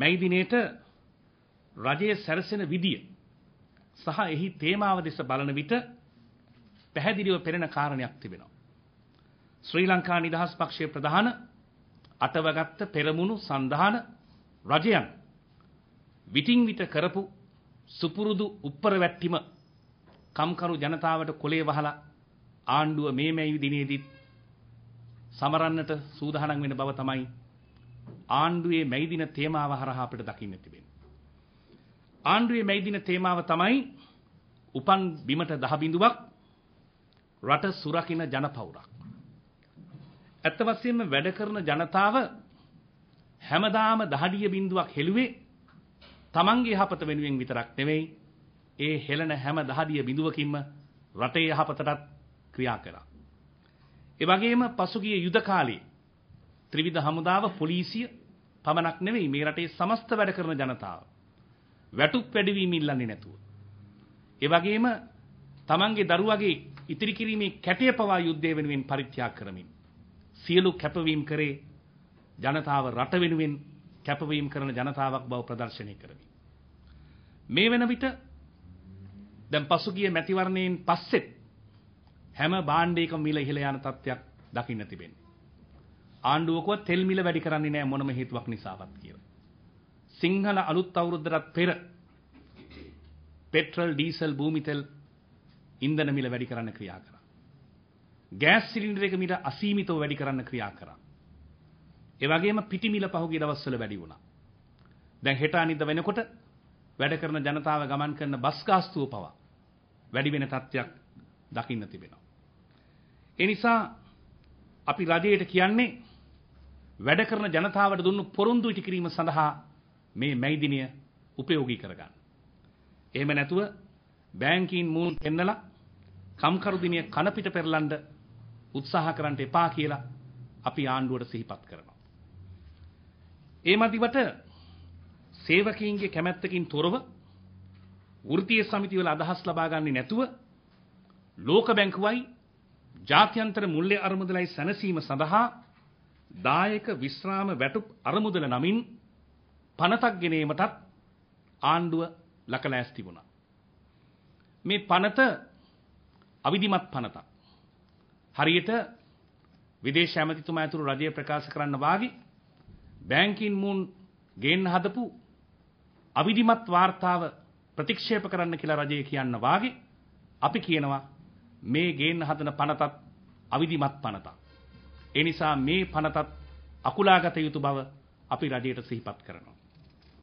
මැයි දිනේට රජයේ සැරසෙන විදිය සහ එහි තේමාව දෙස බලන විට පැහැදිලිව පෙනෙන කාරණයක් තිබෙනවා. ශ්‍රී ලංකා නිදහස් පක්ෂයේ ප්‍රධාන අටවගත්ත පෙරමුණු සඳහන රජයන් විටින් විට කරපු සුපුරුදු උප්පර වැට්ටිම කම්කරු ජනතාවට කොලේ වහලා ආණ්ඩුව මේ මැයි දිනේදීත් සමරන්නට සූදානම් වෙන බව තමයි ආණ්ඩුවේ මැයි දින තේමාව හරහා අපිට දකින්න තිබෙනවා. ආණ්ඩුවේ මැයි දින තේමාව තමයි උපන් බිමට දහ බිඳුවක් රට සුරකින ජනපෞරක්. ඇත්ත වශයෙන්ම වැඩ කරන ජනතාව හැමදාම දහඩිය බිඳුවක් හෙළුවේ තමන්ගේ යහපත වෙනුවෙන් විතරක් නෙවෙයි ඒ හෙළන හැම දහඩිය බිඳුවකින්ම රටේ යහපතටත් ක්‍රියා කළා. ඒ වගේම පසුගිය යුද කාලේ ත්‍රිවිධ හමුදාව පොලිසිය පමණක් නෙවෙයි මේ රටේ සමස්ත වැඩ කරන ජනතාව වැටුප් වැඩිවීම ඉල්ලන්නේ නැතුව. ඒ වගේම තමන්ගේ දරුවගේ ඉතිරි කිරීමේ කැටය පවා යුද්ධය වෙනුවෙන් පරිත්‍යාග කරමින් සියලු කැපවීම් කරේ ජනතාව රට වෙනුවෙන් කැපවීම කරන ජනතාවක් බව ප්‍රදර්ශනය කරමි. මේ වෙන විට දැන් පසුගිය මැතිවරණයෙන් පස්සෙත් හැම භාණ්ඩයකම මිල ඉහළ යන තත්ත්වයක් දකින්න තිබෙනවා. ආණ්ඩුවකුවත් තෙල් මිල වැඩි කරන්නේ නැහැ මොනම හේතුවක් නිසාවත් කියලා. සිංහල අලුත් අවුරුද්දට පෙර පෙට්‍රල්, ඩීසල්, භූමිතෙල් ඉන්ධන මිල වැඩි කරන්න ක්‍රියා කරා. ගෑස් සිලින්ඩර් එක මිල අසීමිතව වැඩි කරන්න ක්‍රියා කරා. ඒ වගේම පිටි මිල පහුගිය දවස්වල වැඩි වුණා. දැන් හෙට අනිද්දා වෙනකොට වැඩ කරන ජනතාව ගමන් කරන බස් ගාස්තුව පවා වැඩි වෙන තත්ත්වයක් දකින්න තිබෙනවා. ඒ නිසා අපි රජයට කියන්නේ වැඩ කරන ජනතාවට දුන්නු පොරොන්දු ඉටි කිරීම සඳහා මේ මැයි දිනය උපයෝගී කරගන්න. එහෙම නැතුව බැංකීන් මූල් පෙන්නලා කම්කරු දිනය කන පිට පෙරලන්න උත්සාහ කරන්න එපා කියලා අපි ආණ්ඩුවට සිහිපත් කරනවා. ඒ මදිවට සේවකීන්ගේ කැමැත්තකින් තොරව වෘත්තීය සමිතිවල අදහස් ලබා ගන්නේ නැතුව ලෝක බැංකුවයි ජාත්‍යන්තර මුල්‍ය අරමුදලයි සැනසීම සඳහා දායක විශ්‍රාම වැටුප් අරමුදල නමින් පනතක් ගෙනීමටත් ආණ්ඩුව ලකලෑස් තිබුණා. මේ පනත අවිධිමත් පනතක්. හරියට විදේශ ඇමතිතුමා ඇතුළු රජය ප්‍රකාශ කරන්න වාගේ බැංකින් මුන් ගේන්න හදපු අවිධිමත් වාර්තාව ප්‍රතික්ෂේප කරන්න කියලා රජය කියන්න වාගේ අපි කියනවා මේ ගේන්න හදන පනතත් අවිධිමත් පනතක්. ඒ නිසා මේ පනතත් අකුලාගත යුතු බව අපි රජයට සිහිපත් කරනවා.